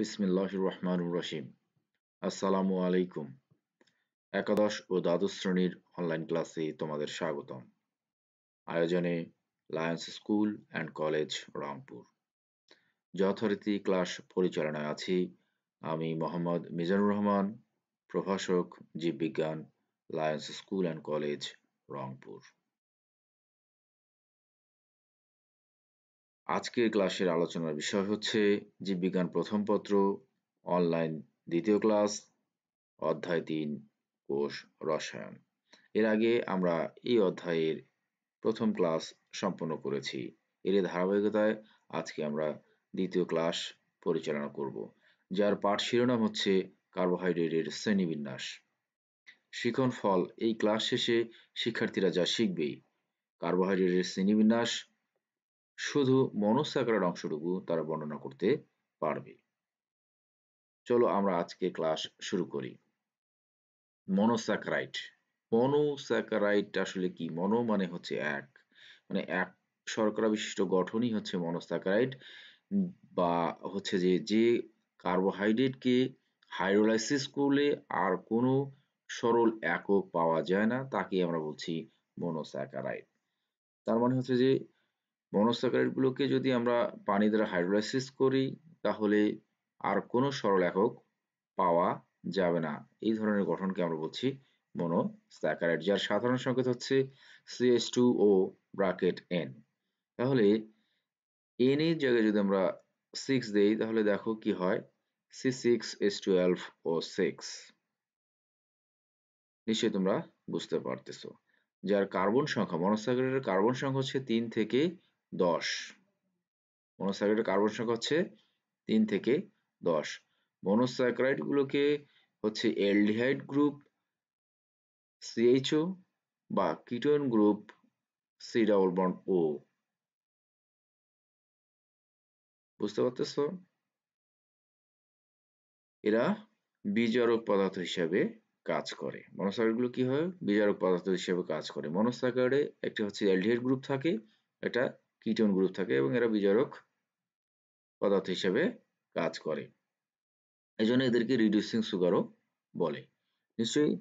বিসমিল্লাহ রহমানুর রহিম আসসালামু আলাইকুম একাদশ ও দ্বাদশ শ্রেণীর অনলাইন ক্লাসে তোমাদের স্বাগতম আয়োজনে Lions school and college Rangpur যথারীতি ক্লাস পরিচালনায় আছি আমি মোহাম্মদ মিজানুর রহমান প্রভাষক জীববিজ্ঞান Lions school and college Rangpur আজকের ক্লাসের আলোচনার বিষয় হচ্ছে জীববিজ্ঞান প্রথম পত্র অনলাইন দ্বিতীয় ক্লাস অধ্যায় তিন কোষ রসায়ন এর আগে আমরা এই অধ্যায়ের প্রথম ক্লাস সম্পন্ন করেছি এর ধারাবাহিকতায় আজকে আমরা দ্বিতীয় ক্লাস পরিচালনা করব যার পাঠ শিরোনাম হচ্ছে কার্বোহাইড্রেটের শ্রেণীবিন্যাস শিখন ফল এই ক্লাস শেষে শিক্ষার্থীরা যা শিখবে কার্বোহাইড্রেটের শ্রেণীবিন্যাস শুধু মনস্যাকরণ অংশটুকু তারা বর্ণনা করতে পারবে চলো আমরা আজকে ক্লাস শুরু করি মনোস্যাকারাইট মনোস্যাকারাইট আসলে কি মনো মানে হচ্ছে এক মানে এক শর্করা বিশিষ্ট গঠনই হচ্ছে মনোস্যাকারাইট বা হচ্ছে যে যে কার্বোহাইড্রেটকে হাইড্রোলাইসিস করলে আর কোনো সরল একক পাওয়া যায় না তাকে আমরা বলছি মনোস্যাকারাইড তার মানে হচ্ছে যে গুলোকে যদি আমরা পানি দ্বারা হাইড্রোলাইসিস করি তাহলে আর কোনো সরল একক পাওয়া যাবে না এই ধরনের গঠনকে আমরা বলছি মনোস্যাকারাইড যার সাধারণ সংকেত হচ্ছে CS two O bracket N তাহলে এন এর জায়গায় যদি আমরা সিক্স দেই তাহলে দেখো কি হয় C six S twelve O six নিশ্চয়ই তোমরা বুঝতে পারতেছো যার কার্বন সংখ্যা মনোস্যাকারাইডের কার্বন সংখ্যা হচ্ছে তিন থেকে দশ মনোস্যাকারাইড কার্বন সংখ্যা হচ্ছে তিন থেকে দশ মনোস্যাকারাইড গুলোকে হচ্ছে এলডিহাইড গ্রুপ সিএইচও বা ketone group C double bond O বুঝতে পারতেছ এরা বিজারক পদার্থ হিসাবে কাজ করে গুলো কি হয় বিজারক পদার্থ হিসেবে কাজ করে মনোসাকারে একটা হচ্ছে এলডিহাইড গ্রুপ থাকে এটা কিটোন গ্রুপ থাকে এবং এরা বিজারক পদার্থ হিসেবে কাজ করে এই জন্য এদেরকে রিডিউসিং সুগারও বলে নিশ্চয়ই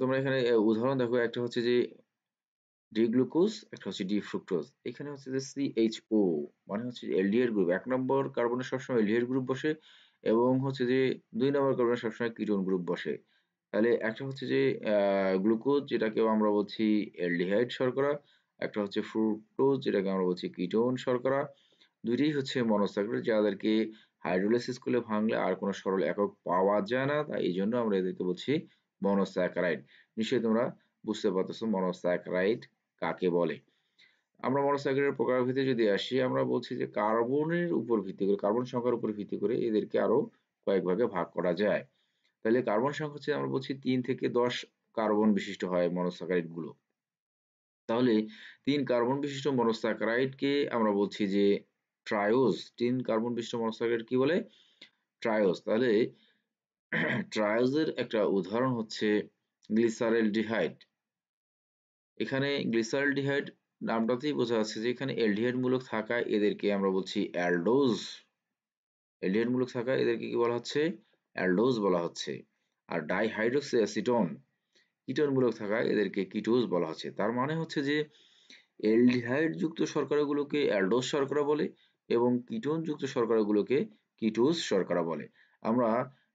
তোমরা এখানে উদাহরণ দেখো একটা হচ্ছে যে ডি গ্লুকোজ একটা হচ্ছে ডি ফ্রুক্টোজ এখানে হচ্ছে যে সিএইচও মানে হচ্ছে এলডিএর গ্রুপ এক নম্বর কার্বনের সবসময় এলডিএর গ্রুপ বসে এবং হচ্ছে যে দুই নম্বর কার্বনের সবসময় কিটোন গ্রুপ বসে তাহলে একটা হচ্ছে যে গ্লুকোজ যেটাকে আমরা বলছি এলডিহাইড শর্করা একটা হচ্ছে ফ্রুক্টোজ যেটাকে আমরা বলছি কিটোন শর্করা দুইটাই হচ্ছে মনোস্যাকার যাদেরকে হাইড্রোলাইসিস করলে ভাঙলে আর কোনো সরল একক পাওয়া যায় না তাই এই জন্য আমরা এদেরকে বলছি মনোস্যাকারাইড নিশ্চয়ই তোমরা বুঝতে পারতেছো মনোস্যাকারাইড কাকে বলে আমরা মনোস্যাকারাইডের প্রকারভেদে যদি আসি আমরা বলছি যে কার্বনের উপর ভিত্তি করে কার্বন সংখ্যার উপর ভিত্তি করে এদেরকে আরও কয়েক ভাগে ভাগ করা যায় তাহলে কার্বন সংখ্যা হচ্ছে আমরা বলছি তিন থেকে দশ কার্বন বিশিষ্ট হয় মনোস্যাকারাইড গুলো তাহলে তিন কার্বন বিশিষ্ট মনোস্যাকারাইডকে আমরা বলছি যে ট্রায়োজ তিন কার্বন বিশিষ্ট মনোস্যাকারাইড কি বলে ট্রায়োজ তাহলে ট্রায়োজের একটা উদাহরণ হচ্ছে গ্লিসারেল ডিহাইড এখানে গ্লিসারেল ডিহাইড নামটাতেই বোঝা যাচ্ছে যে এখানে এলডিহাইড মূলক থাকায় এদেরকে আমরা বলছি অ্যালডোজ এলডিহাইড মূলক থাকায় এদেরকে কি বলা হচ্ছে অ্যালডোজ বলা হচ্ছে আর ডাইহাইড্রোক্সি অ্যাসিটন মূলক থাকায় এদেরকে কিটোজ বলা হচ্ছে তার মানে হচ্ছে যে যুক্ত শর্করাগুলোকে অ্যালডোস শর্করা বলে এবং যুক্ত শর্করাগুলোকে কিটোজ শর্করা বলে আমরা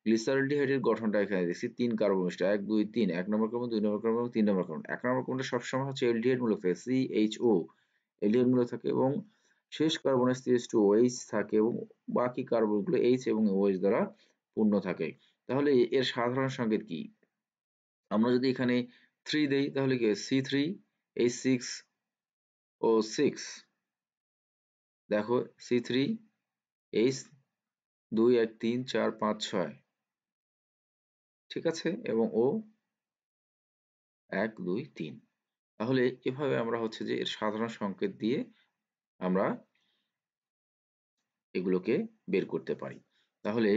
গ্লিসারলডিহাইডের গঠনটা এখানে দেখছি তিন কার্বনিষ্ঠ এক দুই তিন এক নম্বর কার্বন দুই নম্বর কার্বন তিন নম্বর কার্বন এক নম্বর কার্বনটা সবসময় হচ্ছে এলডিহাইড মূলক থাকে সি এইচ ও এলডিহাইড মূলক থাকে এবং শেষ কার্বনের সি এইচ টু ওএইচ থাকে এবং বাকি কার্বনগুলো এইচ এবং এইচ দ্বারা পূর্ণ থাকে তাহলে এর সাধারণ সংকেত কি আমরা যদি এখানে থ্রি দেই তাহলে কি সি থ্রি এই সিক্স ও সিক্স দেখো সি থ্রি এইচ দুই এক তিন চার পাঁচ ছয় ঠিক আছে এবং ও এক দুই তিন তাহলে এভাবে আমরা হচ্ছে যে এর সাধারণ সংকেত দিয়ে আমরা এগুলোকে বের করতে পারি তাহলে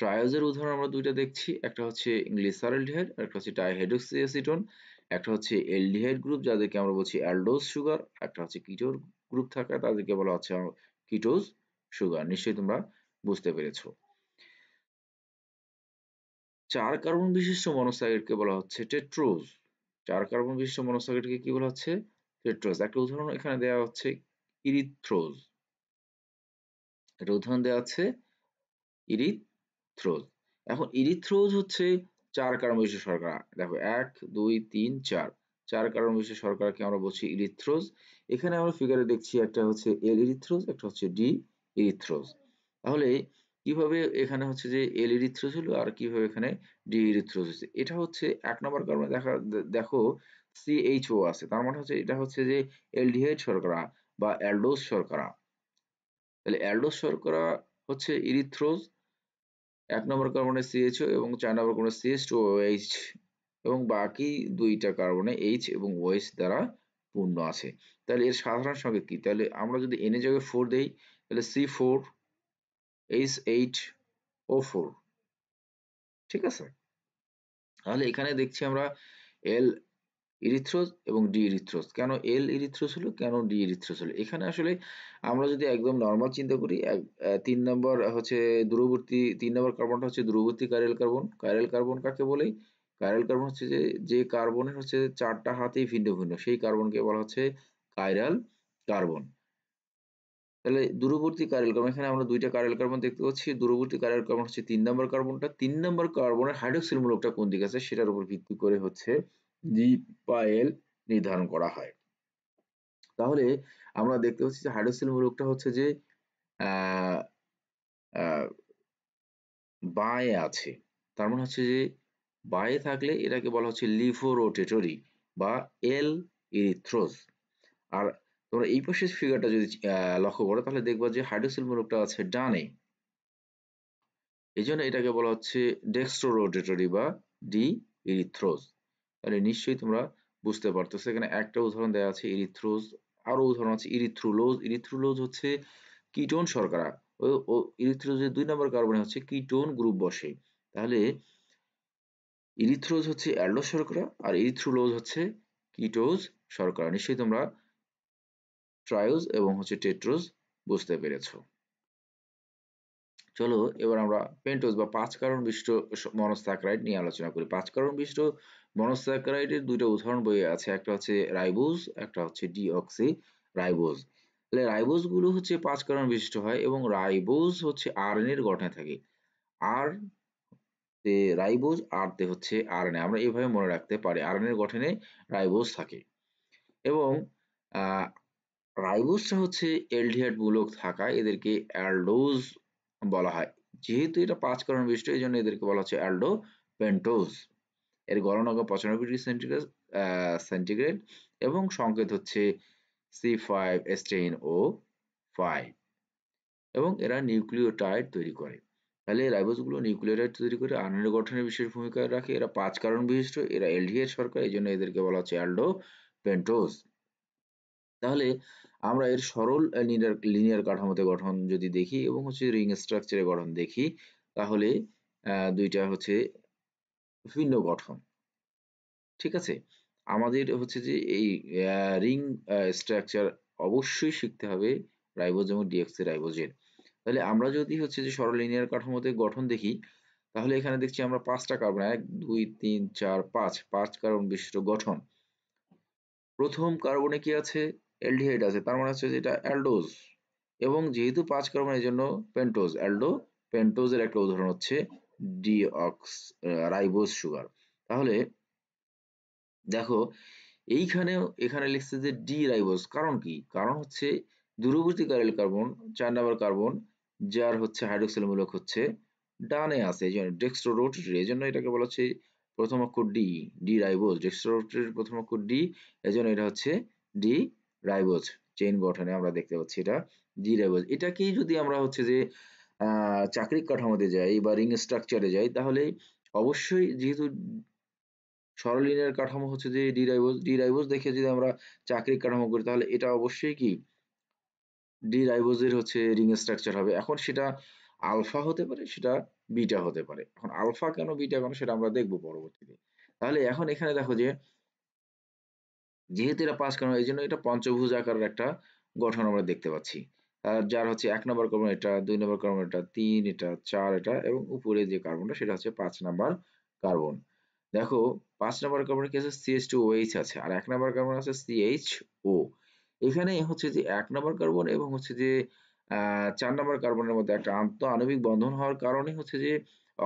ট্রায়োজের উদাহরণ আমরা দুইটা দেখছি একটা হচ্ছে ইংলিশ অ্যালডিহাইড একটা হচ্ছে ডাইহাইড্রোক্সি একটা হচ্ছে এলডিহাইড গ্রুপ যাদেরকে আমরা বলছি অ্যালডোজ সুগার একটা হচ্ছে কিটোর গ্রুপ থাকে তাদেরকে বলা হচ্ছে কিটোজ সুগার নিশ্চয়ই তোমরা বুঝতে পেরেছো চার কার্বন বিশিষ্ট মনোসাইডকে বলা হচ্ছে টেট্রোজ চার কার্বন বিশিষ্ট মনোসাইডকে কি বলা হচ্ছে টেট্রোজ একটা উদাহরণ এখানে দেয়া হচ্ছে ইরিথ্রোজ একটা উদাহরণ দেওয়া হচ্ছে ইরিথ থ্রোজ এখন ইরিথ্রোজ হচ্ছে চার কারণ বিশিষ্ট শর্করা দেখো এক দুই তিন চার চার কারণ বিশিষ্ট সরকারকে আমরা বলছি ইরিথ্রোজ এখানে আমরা ফিগারে দেখছি একটা হচ্ছে এল ইরিথ্রোজ একটা হচ্ছে ডি ইরিথ্রোজ তাহলে কিভাবে এখানে হচ্ছে যে এল ইরিথ্রোজ হলো আর কিভাবে এখানে ডি ইরিথ্রোজ হচ্ছে এটা হচ্ছে এক নম্বর কারণে দেখা দেখো সিএইচও আছে তার মানে হচ্ছে এটা হচ্ছে যে এলডিএইচ শর্করা বা অ্যালডোজ শর্করা তাহলে অ্যালডোজ শর্করা হচ্ছে ইরিথ্রোজ এক নম্বর কার্বনে ও এবং চার নম্বর কার্বনে সিএস টু এইচ এবং বাকি দুইটা কার্বনে এইচ এবং ওএইচ দ্বারা পূর্ণ আছে তাহলে এর সাধারণ সংকেত কি তাহলে আমরা যদি এনে জায়গায় ফোর দেই তাহলে C four H eight O four ঠিক আছে তাহলে এখানে দেখছি আমরা এল ইরিথ্রোজ এবং ডি ইরিথ্রোজ কেন এল ইরিথ্রোজ হলো কেন ডি ইরিথ্রোজ হলো এখানে আসলে আমরা যদি একদম নর্মাল চিন্তা করি তিন নম্বর হচ্ছে দূরবর্তী তিন নম্বর কার্বনটা হচ্ছে দূরবর্তী কাইরাল কার্বন কাইরাল কার্বন কাকে বলেই কাইরাল কার্বন হচ্ছে যে যে কার্বনের হচ্ছে চারটা হাতেই ভিন্ন ভিন্ন সেই কার্বনকে বলা হচ্ছে কাইরাল কার্বন তাহলে দূরবর্তী কারেল কার্বন এখানে আমরা দুইটা কারেল কার্বন দেখতে পাচ্ছি দূরবর্তী কারেল কার্বন হচ্ছে তিন নম্বর কার্বনটা তিন নম্বর কার্বনের হাইড্রোক্সিল মূলকটা কোন দিকে আছে সেটার উপর ভিত্তি করে হচ্ছে জি বা এল নির্ধারণ করা হয় তাহলে আমরা দেখতে পাচ্ছি যে হাইড্রোসিল মূলকটা হচ্ছে যে বায়ে আছে তার মানে হচ্ছে যে বায়ে থাকলে এটাকে বলা হচ্ছে লিফোরোটেটরি বা এল ইরিথ্রোজ আর তোমরা এই পাশের ফিগারটা যদি লক্ষ্য করো তাহলে দেখবা যে হাইড্রোসিল মূলকটা আছে ডানে এই জন্য এটাকে বলা হচ্ছে ডেক্সট্রোরোটেটরি বা ডি ইরিথ্রোজ তাহলে নিশ্চয়ই তোমরা বুঝতে পারতেছো সেখানে একটা উদাহরণ দেওয়া আছে ইরিথ্রোজ আরও উদাহরণ আছে ইরিথ্রুলোজ ইরিথ্রুলোজ হচ্ছে কিটোন সরকারা ও ইরিথ্রোজের দুই নম্বর কার্বনে হচ্ছে কিটোন গ্রুপ বসে তাহলে ইরিথ্রোজ হচ্ছে অ্যালো সরকারা আর ইরিথ্রুলোজ হচ্ছে কিটোজ সরকারা নিশ্চয়ই তোমরা ট্রায়োজ এবং হচ্ছে টেট্রোজ বুঝতে পেরেছ চলো এবার আমরা পেন্টোজ বা পাঁচ কারণ বিশিষ্ট মনস্যাক্রাইড নিয়ে আলোচনা করি পাঁচ কারণ বিশিষ্ট মনোস্যাকারাইডের দুইটা উদাহরণ বইয়ে আছে একটা হচ্ছে রাইবোজ একটা হচ্ছে ডিঅক্সি রাইবোজ তাহলে রাইবোজগুলো গুলো হচ্ছে পাঁচ কারণ বিশিষ্ট হয় এবং রাইবোজ হচ্ছে আরএনএ এর গঠনে থাকে আর তে রাইবোজ আর তে হচ্ছে আরএনএ আমরা এইভাবে মনে রাখতে পারি আরএনএ এর গঠনে রাইবোজ থাকে এবং রাইবোজটা হচ্ছে এলডিহাইড মূলক থাকা এদেরকে অ্যালডোজ বলা হয় যেহেতু এটা পাঁচ কারণ বিশিষ্ট এই জন্য এদেরকে বলা হচ্ছে অ্যালডো পেন্টোজ এর গলনাঙ্ক পঁচানব্বই ডিগ্রি সেন্টিগ্রেড সেন্টিগ্রেড এবং সংকেত হচ্ছে C five S ten O five এবং এরা নিউক্লিওটাইড তৈরি করে তাহলে রাইবোসগুলো নিউক্লিওটাইড তৈরি করে আনন্দ গঠনের বিশেষ ভূমিকা রাখে এরা পাঁচ কারণ বিশিষ্ট এরা এলডিএর সরকার এই জন্য এদেরকে বলা হচ্ছে অ্যালডো পেন্টোস তাহলে আমরা এর সরল লিনিয়ার কাঠামোতে গঠন যদি দেখি এবং হচ্ছে রিং স্ট্রাকচারে গঠন দেখি তাহলে দুইটা হচ্ছে ভিন্ন গঠন ঠিক আছে আমাদের হচ্ছে যে এই রিং স্ট্রাকচার অবশ্যই শিখতে হবে রাইবোজোম ডিএক্সি রাইবোজেন তাহলে আমরা যদি হচ্ছে যে সরল লিনিয়ার কাঠামোতে গঠন দেখি তাহলে এখানে দেখছি আমরা পাঁচটা কার্বন এক দুই তিন চার পাঁচ পাঁচ কার্বন বিশিষ্ট গঠন প্রথম কার্বনে কি আছে অ্যালডিহাইড আছে তার মানে হচ্ছে যেটা অ্যালডোজ এবং যেহেতু পাঁচ কার্বনের জন্য পেন্টোজ অ্যালডো পেন্টোজের একটা উদাহরণ হচ্ছে ডিঅক্স সুগার তাহলে দেখো এইখানেও এখানে লিখছে যে ডি রাইবোজ কারণ কি কারণ হচ্ছে দূরবর্তী কারেল কার্বন চার নাম্বার কার্বন যার হচ্ছে হাইড্রোক্সিল মূলক হচ্ছে ডানে আছে এই জন্য এটাকে বলা হচ্ছে প্রথম অক্ষর ডি ডি রাইবোজ ডেক্সট্রোরোটারির প্রথম অক্ষর ডি এই জন্য এটা হচ্ছে ডি রাইবোজ চেইন গঠনে আমরা দেখতে পাচ্ছি এটা ডি রাইবোজ এটাকেই যদি আমরা হচ্ছে যে চাকরির কাঠামোতে যাই বা রিং স্ট্রাকচারে যাই তাহলে অবশ্যই যেহেতু সরলিনের কাঠামো হচ্ছে যে ডিরাইভোস ডিরাইভোস দেখে যদি আমরা চাকরির কাঠামো করি তাহলে এটা অবশ্যই কি ডিরাইভোসের হচ্ছে রিং স্ট্রাকচার হবে এখন সেটা আলফা হতে পারে সেটা বিটা হতে পারে এখন আলফা কেন বিটা কেন সেটা আমরা দেখব পরবর্তীতে তাহলে এখন এখানে দেখো যে যেহেতু এটা পাঁচ কেন এই জন্য এটা পঞ্চভুজ আকারের একটা গঠন আমরা দেখতে পাচ্ছি যার হচ্ছে এক নম্বর কার্বন এটা দুই নম্বর কার্বন এটা তিন এটা চার এটা এবং উপরে যে কার্বনটা সেটা হচ্ছে পাঁচ নম্বর কার্বন দেখো পাঁচ নম্বর কার্বনের কি আছে সিএইচ টু ওএইচ আছে আর এক নম্বর কার্বন আছে সিএইচ ও এখানে হচ্ছে যে এক নম্বর কার্বন এবং হচ্ছে যে চার নম্বর কার্বনের মধ্যে একটা আন্ত আণবিক বন্ধন হওয়ার কারণে হচ্ছে যে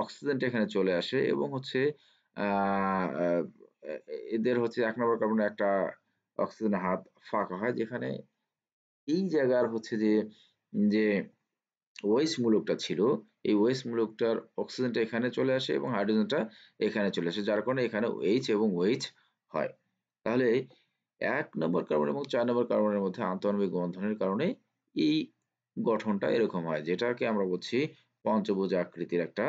অক্সিজেনটা এখানে চলে আসে এবং হচ্ছে এদের হচ্ছে এক নম্বর কার্বনের একটা অক্সিজেন হাত ফাঁকা হয় যেখানে এই জায়গার হচ্ছে যে যে ওয়েস মূলকটা ছিল এই ওয়েস মূলকটার অক্সিজেনটা এখানে চলে আসে এবং হাইড্রোজেনটা এখানে চলে আসে যার কারণে এখানে ওয়েচ এবং ওয়েচ হয় তাহলে এক নম্বর কার্বন এবং চার নম্বর কার্বনের মধ্যে আন্তঃআণবিক বন্ধনের কারণে এই গঠনটা এরকম হয় যেটাকে আমরা বলছি পঞ্চভুজ আকৃতির একটা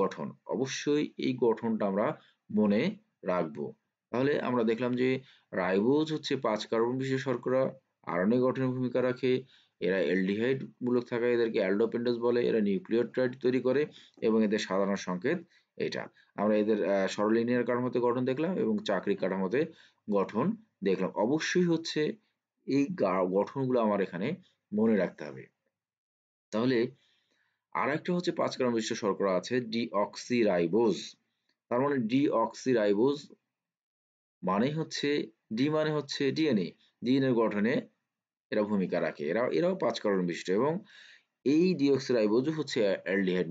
গঠন অবশ্যই এই গঠনটা আমরা মনে রাখবো তাহলে আমরা দেখলাম যে রাইবোজ হচ্ছে পাঁচ কার্বন বিশিষ্ট শর্করা আরনে গঠনের ভূমিকা রাখে এরা এলডিহাইড মূলক থাকায় এদেরকে অ্যালডোপেন্ডাস বলে এরা নিউক্লিওটাইড তৈরি করে এবং এদের সাধারণ সংকেত এটা আমরা এদের সরলিনিয়ার কাঠামোতে গঠন দেখলাম এবং চাকরি কাঠামোতে গঠন দেখলাম অবশ্যই হচ্ছে এই গঠনগুলো আমার এখানে মনে রাখতে হবে তাহলে আর একটা হচ্ছে পাঁচ গ্রাম বিশ্ব শর্করা আছে অক্সিরাইবোজ তার মানে অক্সিরাইবোজ মানে হচ্ছে ডি মানে হচ্ছে ডিএনএ ডিএনএ গঠনে এরা ভূমিকা রাখে এরা এরাও পাঁচ কারণ বিশিষ্ট এবং এই ডিঅক্সিরাইবোজ হচ্ছে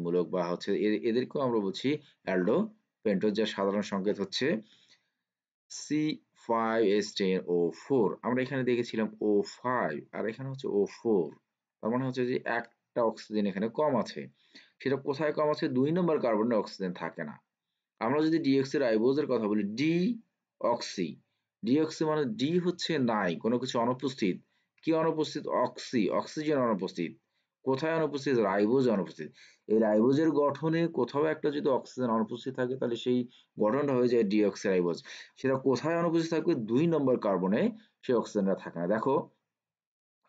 মূলক বা হচ্ছে এদেরকেও আমরা বলছি অ্যালডো পেন্টোজ যার সাধারণ সংকেত হচ্ছে C five S ten O four আমরা এখানে দেখেছিলাম ও ফাইভ আর এখানে হচ্ছে ও ফোর তার মানে হচ্ছে যে একটা অক্সিজেন এখানে কম আছে সেটা কোথায় কম আছে দুই নম্বর কার্বনে অক্সিজেন থাকে না আমরা যদি ডিএক্সি রাইবোজের কথা বলি ডি অক্সি ডিঅক্সি মানে ডি হচ্ছে নাই কোনো কিছু অনুপস্থিত কি অনুপস্থিত অক্সি অক্সিজেন অনুপস্থিত কোথায় অনুপস্থিত রাইবোজ অনুপস্থিত এই রাইবোজের গঠনে কোথাও একটা যদি অক্সিজেন অনুপস্থিত থাকে তাহলে সেই গঠনটা হয়ে যায় ডিঅক্সিরাইবোজ সেটা কোথায় অনুপস্থিত থাকবে দুই নম্বর কার্বনে সেই অক্সিজেনটা থাকে না দেখো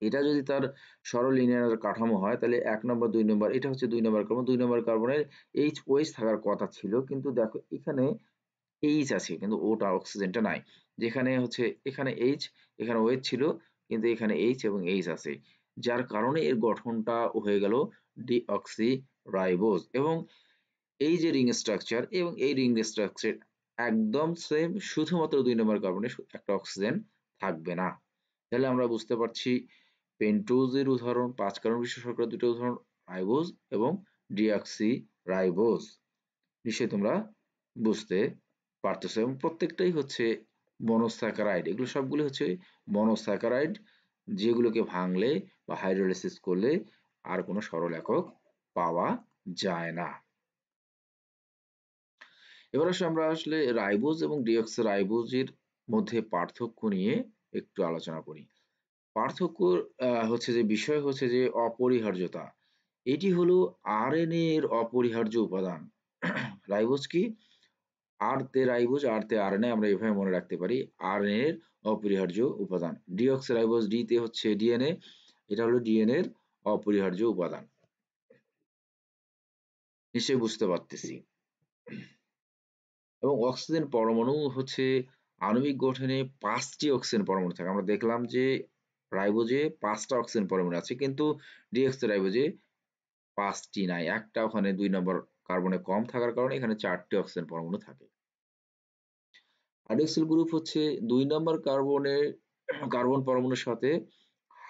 এটা যদি তার সরল লিনিয়ার কাঠামো হয় তাহলে এক নম্বর দুই নম্বর এটা হচ্ছে দুই নম্বর কার্বন দুই নম্বর কার্বনের এইচ ওয়েস থাকার কথা ছিল কিন্তু দেখো এখানে এইচ আছে কিন্তু ওটা অক্সিজেনটা নাই যেখানে হচ্ছে এখানে এইচ এখানে ওয়েচ ছিল কিন্তু এখানে এইচ এবং এইচ আছে যার কারণে এর গঠনটা হয়ে গেল ডিঅক্সি রাইবোজ এবং এই যে রিং স্ট্রাকচার এবং এই রিং স্ট্রাকচার একদম সেম শুধুমাত্র দুই নম্বর কার্বনে একটা অক্সিজেন থাকবে না তাহলে আমরা বুঝতে পারছি পেন্টোজের উদাহরণ পাঁচ কারণ বিশেষ শর্করা দুটো উদাহরণ রাইবোজ এবং ডিঅক্সি রাইবোজ নিশ্চয়ই তোমরা বুঝতে পারতেছো এবং প্রত্যেকটাই হচ্ছে মনোস্যাকারাইড এগুলো সবগুলো হচ্ছে মনোস্যাকারাইড যেগুলোকে ভাঙলে বা হাইড্রোলাইসিস করলে আর কোনো সরল একক পাওয়া যায় না এবার আসলে আমরা আসলে রাইবোজ এবং ডিএক্স রাইবোজের মধ্যে পার্থক্য নিয়ে একটু আলোচনা করি পার্থক্য হচ্ছে যে বিষয় হচ্ছে যে অপরিহার্যতা এটি হলো আর এর অপরিহার্য উপাদান রাইবোজ কি আর তে রাইবোজ আর তে আর আমরা এভাবে মনে রাখতে পারি আর এর অপরিহার্য উপাদান রাইবোজ ডি তে হচ্ছে ডিএনএ এটা হলো ডিএনএ এর অপরিহার্য উপাদান নিশ্চয়ই বুঝতে পারতেছি এবং অক্সিজেন পরমাণু হচ্ছে আণবিক গঠনে পাঁচটি অক্সিজেন পরমাণু থাকে আমরা দেখলাম যে রাইবোজে পাঁচটা অক্সিজেন পরমাণু আছে কিন্তু ডিএক্স রাইবোজে পাঁচটি নাই একটা ওখানে দুই নম্বর কার্বনে কম থাকার কারণে এখানে চারটি অক্সিজেন পরমাণু থাকে হাইড্রোক্সিল গ্রুপ হচ্ছে দুই নম্বর কার্বনে কার্বন পরমাণুর সাথে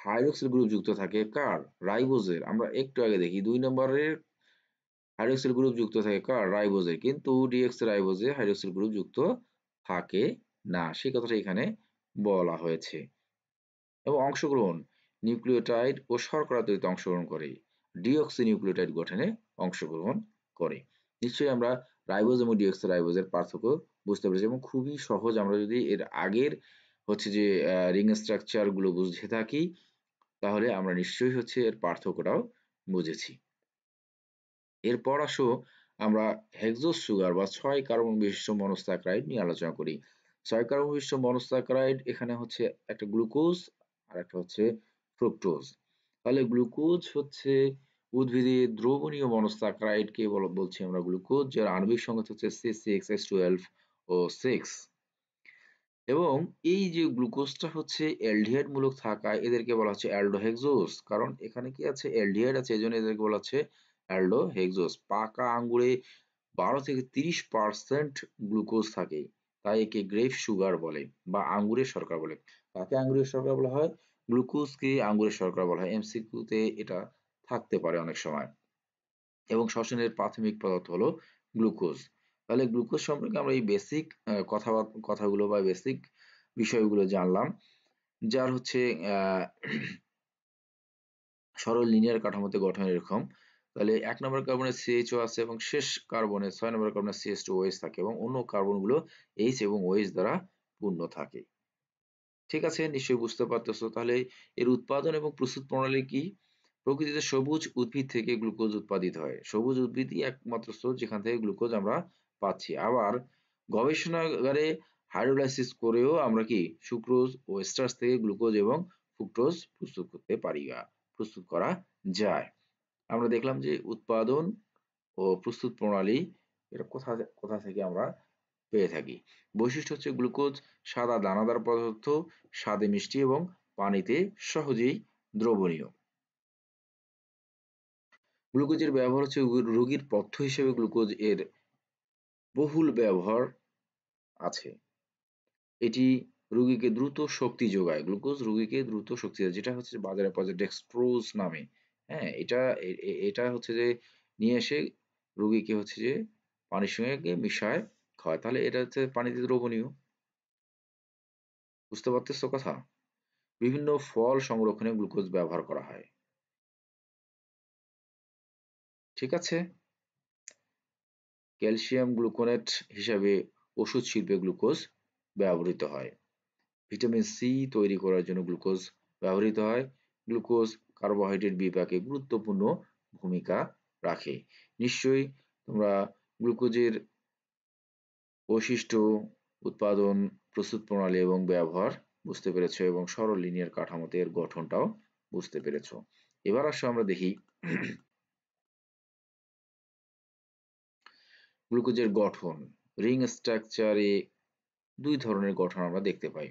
হাইড্রোক্সিল গ্রুপ যুক্ত থাকে কার রাইবোজের আমরা একটু আগে দেখি দুই নম্বরের হাইড্রোক্সিল গ্রুপ যুক্ত থাকে কার রাইবোজের কিন্তু ডিএক্স রাইবোজে হাইড্রোক্সিল গ্রুপ যুক্ত থাকে না সে কথাটা এখানে বলা হয়েছে এবং অংশগ্রহণ নিউক্লিওটাইড ও শর্করা তৈরিতে অংশগ্রহণ করে ডিঅক্সি নিউক্লিওটাইড গঠনে অংশগ্রহণ করে নিশ্চয়ই আমরা রাইবোজ এবং ডিএক্স রাইবোজের পার্থক্য বুঝতে পেরেছি এবং খুবই সহজ আমরা যদি এর আগের হচ্ছে যে রিং গুলো বুঝে থাকি তাহলে আমরা নিশ্চয়ই হচ্ছে এর পার্থক্যটাও বুঝেছি এরপর আসো আমরা হেক্সোস সুগার বা ছয় কার্বন বিশিষ্ট মনস্যাকারাইড নিয়ে আলোচনা করি ছয় কার্বন বিশিষ্ট মনস্যাকারাইড এখানে হচ্ছে একটা গ্লুকোজ আর একটা হচ্ছে ফ্রুক্টোজ তাহলে গ্লুকোজ হচ্ছে উদ্ভিদে দ্রবণীয় কে বলছি আমরা গ্লুকোজ যার আণবিক সংখ্যা হচ্ছে C six S twelve O six এবং এই যে গ্লুকোজটা হচ্ছে অ্যালডিহাইড মূলক থাকায় এদেরকে বলা হচ্ছে অ্যালডোহেক্সোস কারণ এখানে কি আছে অ্যালডিহাইড আছে এজন্য এদেরকে বলা হচ্ছে অ্যালডোহেক্সোস পাকা আঙ্গুরে বারো থেকে তিরিশ পার্সেন্ট গ্লুকোজ থাকে তাই একে গ্রেপ সুগার বলে বা আঙ্গুরের শর্করা বলে তাকে আঙ্গুরের শর্করা বলা হয় গ্লুকোজকে আঙ্গুরের শর্করা বলা হয় এমসিকিউতে এটা থাকতে পারে অনেক সময় এবং শ্বসনের প্রাথমিক পদার্থ হলো গ্লুকোজ তাহলে গ্লুকোজ সম্পর্কে আমরা এই বেসিক কথা কথাগুলো বা বেসিক বিষয়গুলো জানলাম যার হচ্ছে সরল লিনিয়ার কাঠামোতে গঠন এরকম তাহলে এক নম্বর কার্বনে সিএইচও আছে এবং শেষ কার্বনে ছয় নম্বর কার্বনে সিএস টু ওএস থাকে এবং অন্য কার্বনগুলো এইচ এবং ওএস দ্বারা পূর্ণ থাকে ঠিক আছে নিশ্চয়ই বুঝতে পারতেছো তাহলে এর উৎপাদন এবং প্রস্তুত প্রণালী কি প্রকৃতিতে সবুজ উদ্ভিদ থেকে গ্লুকোজ উৎপাদিত হয় সবুজ উদ্ভিদই একমাত্র স্রোত যেখান থেকে গ্লুকোজ আমরা পাচ্ছি আবার গবেষণাগারে হাইড্রোলাইসিস করেও আমরা কি সুক্রোজ ও স্টার্চ থেকে গ্লুকোজ এবং ফ্রুক্টোজ প্রস্তুত করতে পারি প্রস্তুত করা যায় আমরা দেখলাম যে উৎপাদন ও প্রস্তুত প্রণালী এটা কোথা কোথা থেকে আমরা পেয়ে থাকি বৈশিষ্ট্য হচ্ছে গ্লুকোজ সাদা দানাদার পদার্থ স্বাদে মিষ্টি এবং পানিতে সহজেই দ্রবণীয় গ্লুকোজের ব্যবহার হচ্ছে রোগীর পথ্য হিসেবে গ্লুকোজ এর বহুল ব্যবহার আছে এটি রুগীকে দ্রুত শক্তি যোগায় গ্লুকোজ রুগীকে দ্রুত শক্তি দেয় যেটা হচ্ছে বাজারে পাওয়া যায় ডেক্সট্রোজ নামে হ্যাঁ এটা এটা হচ্ছে যে নিয়ে এসে রুগীকে হচ্ছে যে পানির সঙ্গে মিশায় খাওয়ায় তাহলে এটা হচ্ছে পানিতে দ্রবণীয় বুঝতে পারতেছ কথা বিভিন্ন ফল সংরক্ষণে গ্লুকোজ ব্যবহার করা হয় ঠিক আছে ক্যালসিয়াম গ্লুকোনেট হিসাবে ওষুধ শিল্পে গ্লুকোজ ব্যবহৃত হয় ভিটামিন সি তৈরি করার জন্য গ্লুকোজ ব্যবহৃত হয় গ্লুকোজ কার্বোহাইড্রেট বিপাকে গুরুত্বপূর্ণ ভূমিকা রাখে নিশ্চয়ই তোমরা গ্লুকোজের বৈশিষ্ট্য উৎপাদন প্রস্তুত প্রণালী এবং ব্যবহার বুঝতে পেরেছ এবং সরল লিনিয়ার কাঠামোতে এর গঠনটাও বুঝতে পেরেছ এবার আসো আমরা দেখি গ্লুকোজের গঠন রিং স্ট্রাকচারে দুই ধরনের গঠন আমরা দেখতে পাই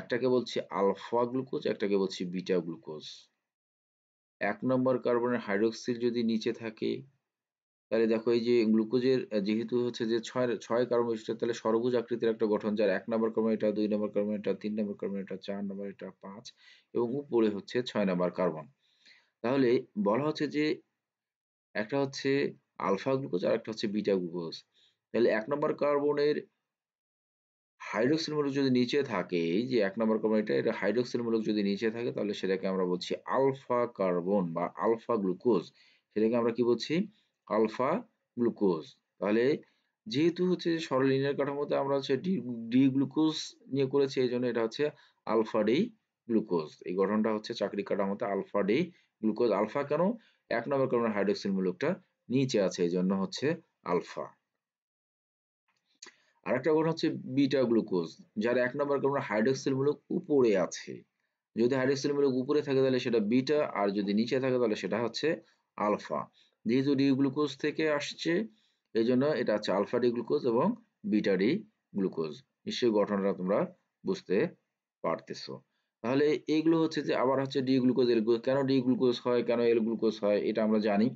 একটাকে বলছি আলফা গ্লুকোজ একটাকে বলছি বিটা গ্লুকোজ এক নম্বর কার্বনের হাইড্রোক্সিল যদি নিচে থাকে তাহলে দেখো এই যে গ্লুকোজের যেহেতু হচ্ছে যে ছয় ছয় কার্বন বিশিষ্ট তাহলে সর্বুজ আকৃতির একটা গঠন যার এক নম্বর কার্বন এটা দুই নম্বর কার্বন এটা তিন নম্বর কার্বন এটা চার নম্বর এটা পাঁচ এবং উপরে হচ্ছে ছয় নম্বর কার্বন তাহলে বলা হচ্ছে যে একটা হচ্ছে আলফা গ্লুকোজ আর একটা হচ্ছে বিটা গ্লুকোজ তাহলে এক নম্বর কার্বনের হাইড্রোক্সিল মূলক যদি নিচে থাকে যে এক নম্বর কার্বন এটা এটা হাইড্রোক্সিল মূলক যদি নিচে থাকে তাহলে সেটাকে আমরা বলছি আলফা কার্বন বা আলফা গ্লুকোজ সেটাকে আমরা কি বলছি আলফা গ্লুকোজ তাহলে যেহেতু হচ্ছে সরল লিনিয়ার কাঠামোতে আমরা হচ্ছে ডি ডি গ্লুকোজ নিয়ে করেছি এই জন্য এটা হচ্ছে আলফা ডি গ্লুকোজ এই গঠনটা হচ্ছে চাকরি কাঠামোতে আলফা ডি গ্লুকোজ আলফা কেন এক নম্বর কার্বনের হাইড্রোক্সিল মূলকটা নিচে আছে এই জন্য হচ্ছে আলফা আর একটা গুণ হচ্ছে বিটা গ্লুকোজ যার এক নম্বর কার্বন হাইড্রোক্সিল মূলক উপরে আছে যদি হাইড্রোক্সিল মূলক উপরে থাকে তাহলে সেটা বিটা আর যদি নিচে থাকে তাহলে সেটা হচ্ছে আলফা যেহেতু ডি গ্লুকোজ থেকে আসছে এই জন্য এটা হচ্ছে আলফা ডি গ্লুকোজ এবং বিটা ডি গ্লুকোজ নিশ্চয়ই গঠনটা তোমরা বুঝতে পারতেছো তাহলে এগুলো হচ্ছে যে আবার হচ্ছে ডি গ্লুকোজ এল গ্লুকোজ কেন ডি গ্লুকোজ হয় কেন এল গ্লুকোজ হয় এটা আমরা জানি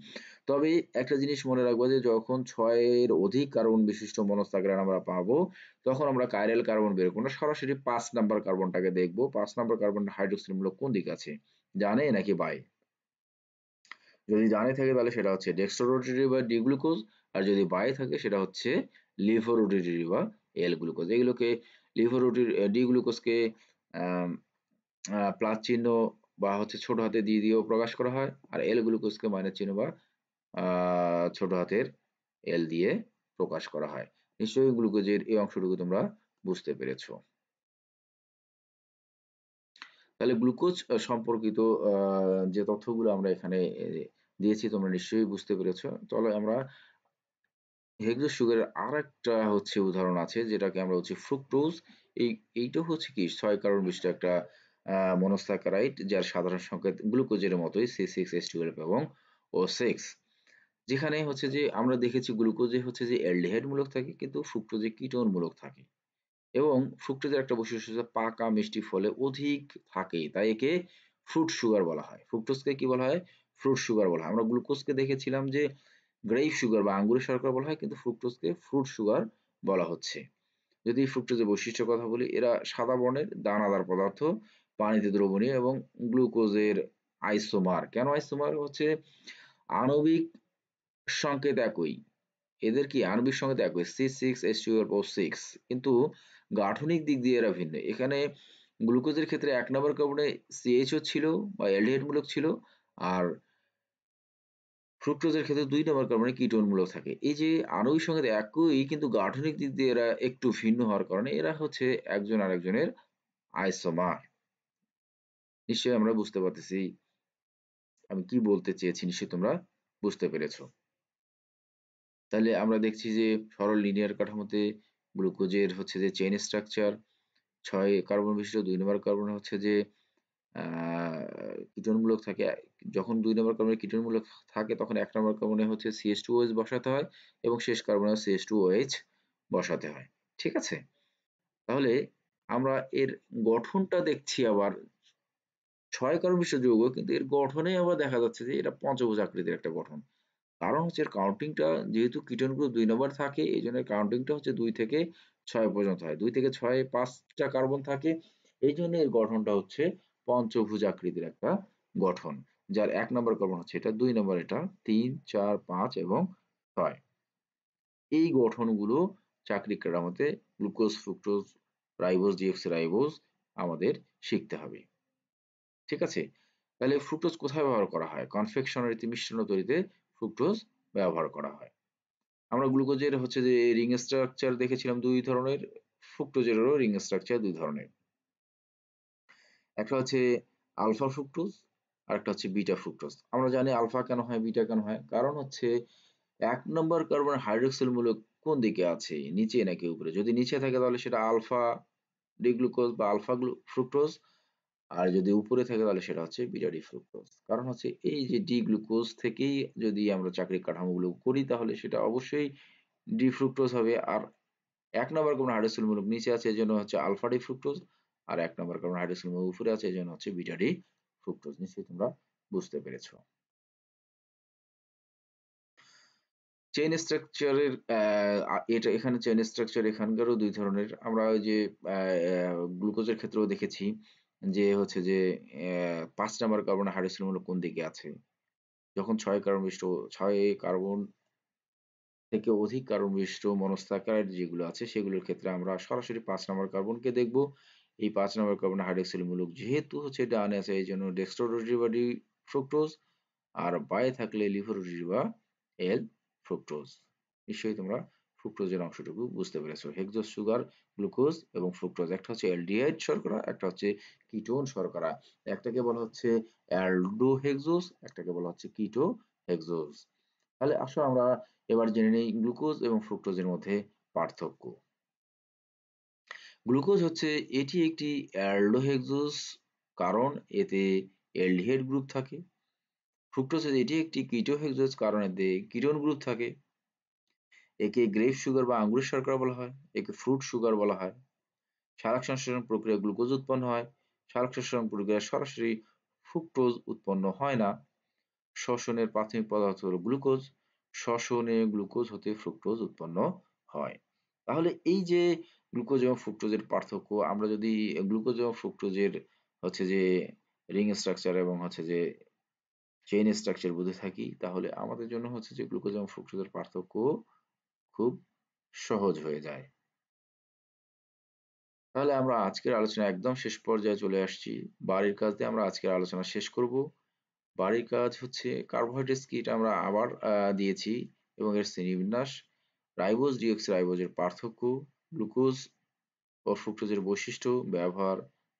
তবে একটা জিনিস মনে রাখবো যে যখন ছয়ের অধিক কার্বন বিশিষ্ট মনস্তাগ্রান আমরা পাবো তখন আমরা কাইরাল কার্বন বের করবো সরাসরি পাঁচ নাম্বার কার্বনটাকে দেখবো পাঁচ নাম্বার কার্বন হাইড্রোক্সিল মূলক কোন দিক আছে জানে নাকি বাই যদি জানে থাকে তাহলে সেটা হচ্ছে ডেক্সট্রোরোটেটরি বা ডি গ্লুকোজ আর যদি বাই থাকে সেটা হচ্ছে লিভোরোটেটরি বা এল গ্লুকোজ এগুলোকে লিভোরোটেটরি ডি গ্লুকোজকে প্লাস চিহ্ন বা হচ্ছে ছোট হাতে দিয়ে দিয়েও প্রকাশ করা হয় আর এল গ্লুকোজকে মাইনাস চিহ্ন বা ছোট হাতের এল দিয়ে প্রকাশ করা হয় নিশ্চয়ই গ্লুকোজের এই অংশটুকু তোমরা বুঝতে পেরেছো তাহলে গ্লুকোজ সম্পর্কিত যে তথ্যগুলো আমরা এখানে দিয়েছি তোমরা নিশ্চয়ই বুঝতে পেরেছো চলো আমরা হেক্সো সুগারের আর একটা হচ্ছে উদাহরণ আছে যেটাকে আমরা হচ্ছে ফ্রুক্টোজ এই এইটা হচ্ছে কি ছয় কারণ বিশিষ্ট একটা মনোস্যাকারাইড যার সাধারণ সংকেত গ্লুকোজের মতোই সি সিক্স এস টুয়েলভ এবং ও সিক্স যেখানে হচ্ছে যে আমরা দেখেছি গ্লুকোজে হচ্ছে যে অ্যালডিহাইড মূলক থাকে কিন্তু ফ্রুক্টোজে কিটোন মূলক থাকে এবং ফ্রুক্টোজের একটা বৈশিষ্ট্য হচ্ছে পাকা মিষ্টি ফলে অধিক থাকে তাই একে ফ্রুট সুগার বলা হয় ফ্রুক্টোজকে কি বলা হয় ফ্রুট সুগার বলা হয় আমরা গ্লুকোজকে দেখেছিলাম যে গ্রেপ সুগার বা আঙ্গুরের শর্করা বলা হয় কিন্তু ফ্রুক্টোজকে ফ্রুট সুগার বলা হচ্ছে যদি ফ্রুক্টোজের বৈশিষ্ট্যের কথা বলি এরা সাদা বর্ণের দানাদার পদার্থ পানিতে দ্রবণীয় এবং গ্লুকোজের আইসোমার কেন আইসোমার হচ্ছে আণবিক সংকেত একই এদের কি আণবিক সংকেত একই সি সিক্স এস সিক্স কিন্তু গাঠনিক দিক দিয়ে এরা ভিন্ন এখানে গ্লুকোজের ক্ষেত্রে এক নম্বর কার্বনে সিএইচও ছিল বা এলডিএনমূলক ছিল আর ফ্রুক্টোজের ক্ষেত্রে দুই নম্বর কার্বনে কিটনমূলক থাকে এই যে আণবিক সংকেত একই কিন্তু গাঠনিক দিক দিয়ে এরা একটু ভিন্ন হওয়ার কারণে এরা হচ্ছে একজন আরেকজনের আইসোমার নিশ্চয়ই আমরা বুঝতে পারতেছি আমি কি বলতে চেয়েছি নিশ্চয়ই তোমরা বুঝতে পেরেছ তাহলে আমরা দেখছি যে সরল লিনিয়ার কাঠামোতে গ্লুকোজের হচ্ছে যে চেইন স্ট্রাকচার ছয় কার্বন বিশিষ্ট দুই নম্বর কার্বন হচ্ছে যে কীটনমূলক থাকে যখন দুই নম্বর কার্বনে কীটনমূলক থাকে তখন এক নম্বর কার্বনে হচ্ছে সিএস টু ওএইচ বসাতে হয় এবং শেষ কার্বনে সিএস টু ওএইচ বসাতে হয় ঠিক আছে তাহলে আমরা এর গঠনটা দেখছি আবার ছয়কার বিশ্ব যৌগ কিন্তু এর গঠনে আবার দেখা যাচ্ছে যে এটা পঞ্চভুজ আকৃতির একটা গঠন কারণ হচ্ছে এর কাউন্টিংটা যেহেতু কিটন গ্রুপ দুই নম্বর থাকে এই জন্য কাউন্টিংটা হচ্ছে দুই থেকে ছয় পর্যন্ত হয় দুই থেকে ছয় পাঁচটা কার্বন থাকে এই জন্য এর গঠনটা হচ্ছে পঞ্চভুজ আকৃতির একটা গঠন যার এক নম্বর কার্বন হচ্ছে এটা দুই নম্বর এটা তিন চার পাঁচ এবং ছয় এই গঠনগুলো চাকরি কেরামতে glucose fructose ribose deoxyribose আমাদের শিখতে হবে ঠিক আছে তাহলে ফ্রুক্টোজ কোথায় ব্যবহার করা হয় কনফেকশনারিতে মিশ্রণ তৈরিতে ফ্রুক্টোজ ব্যবহার করা হয় আমরা গ্লুকোজের হচ্ছে যে রিং স্ট্রাকচার দেখেছিলাম দুই ধরনের ফ্রুক্টোজেরও রিং স্ট্রাকচার দুই ধরনের একটা হচ্ছে আলফা ফ্রুক্টোজ আর একটা হচ্ছে বিটা ফ্রুক্টোজ আমরা জানি আলফা কেন হয় বিটা কেন হয় কারণ হচ্ছে এক নম্বর কার্বন হাইড্রোক্সিল মূলক কোন দিকে আছে নিচে নাকি উপরে যদি নিচে থাকে তাহলে সেটা আলফা ডিগ্লুকোজ বা আলফা ফ্রুক্টোজ আর যদি উপরে থাকে তাহলে সেটা হচ্ছে বিটা ডি ফ্রুক্টোজ কারণ হচ্ছে এই যে ডি গ্লুকোজ থেকেই যদি আমরা চাকরির কাঠামোগুলো করি তাহলে সেটা অবশ্যই ডি ফ্রুক্টোজ হবে আর এক নম্বর কার্বন হাইড্রোসিলমূলক নিচে আছে জন্য হচ্ছে আলফা ডি ফ্রুক্টোজ আর এক নম্বর কার্বন হাইড্রোসিলমূলক উপরে আছে জন্য হচ্ছে বিটা ডি ফ্রুক্টোজ নিশ্চয়ই তোমরা বুঝতে পেরেছো চেইন স্ট্রাকচারের এটা এখানে চেইন স্ট্রাকচার এখানকারও দুই ধরনের আমরা ওই যে গ্লুকোজের ক্ষেত্রেও দেখেছি যে হচ্ছে যে পাঁচ নাম্বার কার্বন হাইড্রোজেন মূলক কোন দিকে আছে যখন ছয় কার্বন বিশিষ্ট ছয় কার্বন থেকে অধিক কার্বন বিশিষ্ট মনস্তাকার যেগুলো আছে সেগুলোর ক্ষেত্রে আমরা সরাসরি পাঁচ নম্বর কার্বনকে দেখব এই পাঁচ নাম্বার কার্বন হাইড্রোক্সিল মূলক যেহেতু হচ্ছে ডান আছে এই জন্য ডেক্সট্রোরোজি বা ডি ফ্রুক্টোজ আর বায়ে থাকলে লিভোরোজি বা এল ফ্রুক্টোজ নিশ্চয়ই তোমরা ফ্রুক্টোজের অংশটুকু বুঝতে পেরেছো হেক্সোজ সুগার গ্লুকোজ এবং ফ্রুক্টোজ একটা হচ্ছে এলডিএইচ শর্করা একটা হচ্ছে কিটোন শর্করা একটাকে বলা হচ্ছে অ্যালডো হেক্সোজ একটাকে বলা হচ্ছে কিটো হেক্সোজ তাহলে আসো আমরা এবার জেনে নিই গ্লুকোজ এবং ফ্রুক্টোজের মধ্যে পার্থক্য গ্লুকোজ হচ্ছে এটি একটি হেক্সোজ কারণ এতে এলডিহেড গ্রুপ থাকে ফ্রুক্টোজ এটি একটি হেক্সোজ কারণ এতে কিটোন গ্রুপ থাকে একে গ্রেপ সুগার বা আঙ্গুরের শর্করা বলা হয় একে ফ্রুট সুগার বলা হয় সারাক সংশ্লেষণ প্রক্রিয়া গ্লুকোজ উৎপন্ন হয় সারাক সংশ্লেষণ প্রক্রিয়া সরাসরি ফ্রুক্টোজ উৎপন্ন হয় না শ্বসনের প্রাথমিক পদার্থ হল গ্লুকোজ শ্বসনে গ্লুকোজ হতে ফ্রুক্টোজ উৎপন্ন হয় তাহলে এই যে গ্লুকোজ এবং ফ্রুক্টোজের পার্থক্য আমরা যদি গ্লুকোজ এবং ফ্রুক্টোজের হচ্ছে যে রিং স্ট্রাকচার এবং হচ্ছে যে চেইন স্ট্রাকচার বুঝে থাকি তাহলে আমাদের জন্য হচ্ছে যে গ্লুকোজ এবং ফ্রুক্টোজের পার্থক্য খুব সহজ হয়ে যায় তাহলে আমরা আজকের আলোচনা একদম শেষ পর্যায়ে চলে আসছি বাড়ির কাজ দিয়ে আমরা আজকের আলোচনা শেষ করব বাড়ির কাজ হচ্ছে কার্বোহাইড্রেট কিট আমরা আবার দিয়েছি এবং এর শ্রেণীবিন্যাস রাইবোজ ডিএক্স রাইবোজের পার্থক্য গ্লুকোজ ও ফ্রুক্টোজের বৈশিষ্ট্য ব্যবহার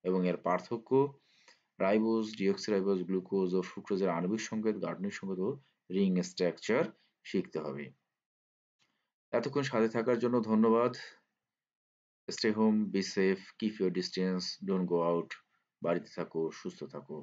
এবং এর পার্থক্য রাইবোজ ডিএক্স রাইবোজ গ্লুকোজ ও ফ্রুক্টোজের আণবিক সংকেত গাঠনিক সংকেত ও রিং স্ট্রাকচার শিখতে হবে এতক্ষণ সাথে থাকার জন্য ধন্যবাদ stay home be safe keep your distance don't go out বাড়িতে থাকো সুস্থ থাকো